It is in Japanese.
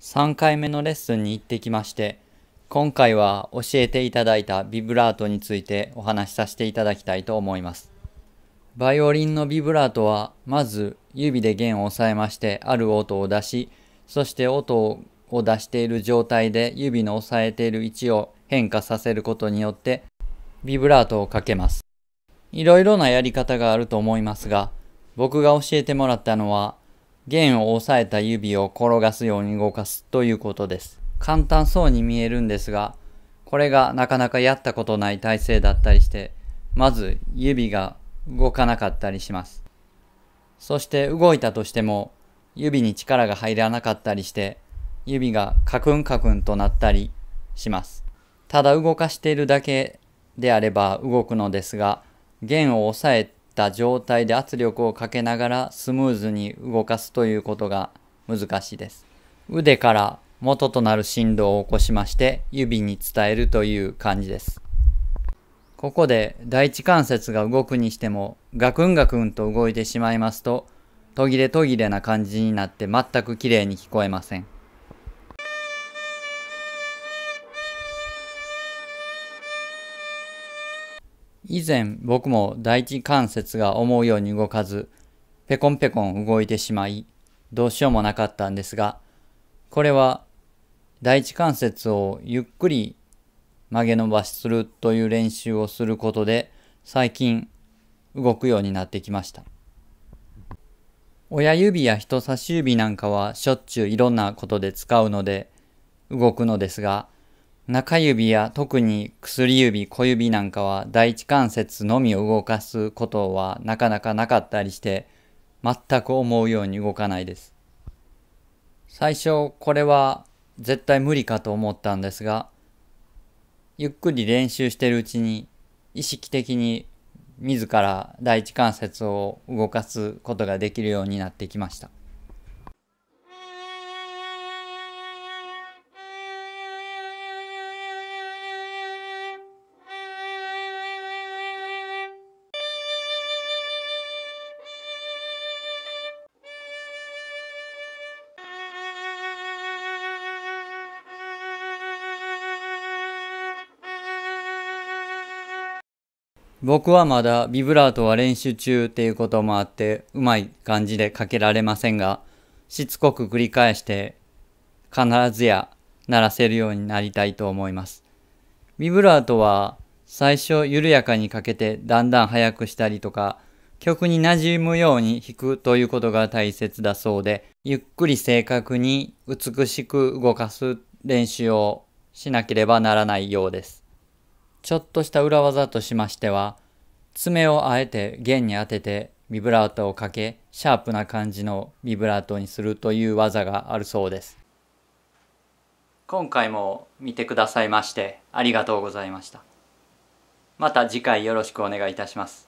3回目のレッスンに行ってきまして、今回は教えていただいたビブラートについてお話しさせていただきたいと思います。バイオリンのビブラートは、まず指で弦を押さえまして、ある音を出し、そして音を出している状態で指の押さえている位置を変化させることによって、ビブラートをかけます。いろいろなやり方があると思いますが、僕が教えてもらったのは弦を押さえた指を転がすように動かすということです。簡単そうに見えるんですが、これがなかなかやったことない体勢だったりして、まず指が動かなかったりします。そして動いたとしても指に力が入らなかったりして指がカクンカクンとなったりします。ただ動かしているだけであれば動くのですが弦を押さえった状態で圧力をかけながらスムーズに動かすということが難しいです。腕から元となる振動を起こしまして指に伝えるという感じです。ここで第一関節が動くにしてもガクンガクンと動いてしまいますと途切れ途切れな感じになって全く綺麗に聞こえません。以前僕も第一関節が思うように動かず、ペコンペコン動いてしまい、どうしようもなかったんですが、これは第一関節をゆっくり曲げ伸ばしするという練習をすることで、最近動くようになってきました。親指や人差し指なんかはしょっちゅういろんなことで使うので動くのですが、中指や特に薬指、小指なんかは第一関節のみを動かすことはなかなかなかったりして、全く思うように動かないです。最初これは絶対無理かと思ったんですが、ゆっくり練習してるうちに意識的に自ら第一関節を動かすことができるようになってきました。僕はまだビブラートは練習中っていうこともあってうまい感じでかけられませんがしつこく繰り返して必ずや鳴らせるようになりたいと思います。ビブラートは最初緩やかにかけてだんだん速くしたりとか曲に馴染むように弾くということが大切だそうでゆっくり正確に美しく動かす練習をしなければならないようです。ちょっとした裏技としましては、爪をあえて弦に当ててビブラートをかけ、シャープな感じのビブラートにするという技があるそうです。今回も見てくださいましてありがとうございました。また次回よろしくお願いいたします。